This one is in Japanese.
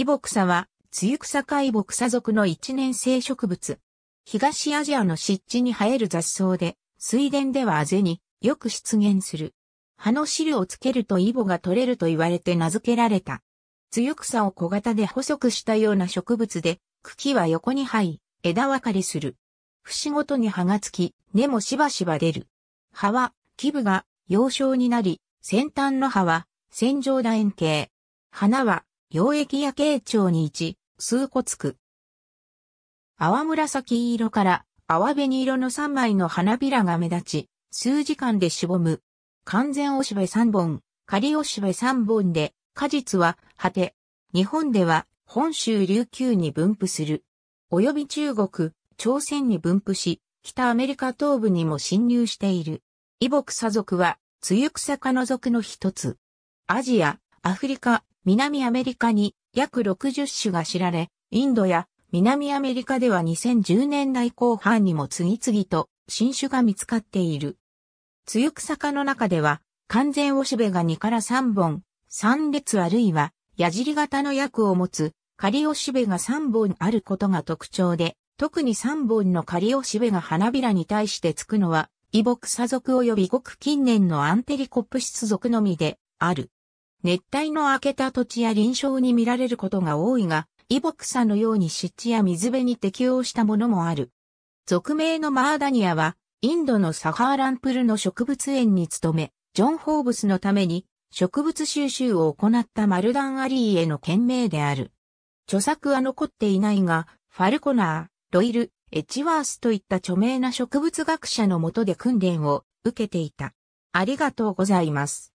イボクサは、ツユクサ科イボクサ属の一年生植物。東アジアの湿地に生える雑草で、水田ではあぜによく出現する。葉の汁をつけるとイボが取れると言われて名付けられた。ツユクサを小型で細くしたような植物で、茎は横に生い、枝分かれする。節ごとに葉がつき、根もしばしば出る。葉は、基部が、幼少になり、先端の葉は、線状楕円形。花は、溶液や慶長に一、数個つく。泡紫色から泡紅色の三枚の花びらが目立ち、数時間でしぼむ。完全おしべ三本、仮おしべ三本で、果実は果て。日本では本州琉球に分布する。および中国、朝鮮に分布し、北アメリカ東部にも侵入している。イボクサ族は、梅雨草科の族の一つ。アジア、アフリカ、南アメリカに約60種が知られ、インドや南アメリカでは2010年代後半にも次々と新種が見つかっている。強く坂科の中では、完全おしべが2から3本、3列あるいは矢尻型の薬を持つ仮おしべが3本あることが特徴で、特に3本の仮おしべが花びらに対してつくのは、イボクサ属及びごく近年のアンテリコプシス属のみである。熱帯の明けた土地や臨床に見られることが多いが、イボクサのように湿地や水辺に適応したものもある。俗名のマーダニアは、インドのサハーランプルの植物園に勤め、ジョン・ホーブスのために植物収集を行ったマルダン・アリーへの懸名である。著作は残っていないが、ファルコナー、ロイル、エチワースといった著名な植物学者のもとで訓練を受けていた。ありがとうございます。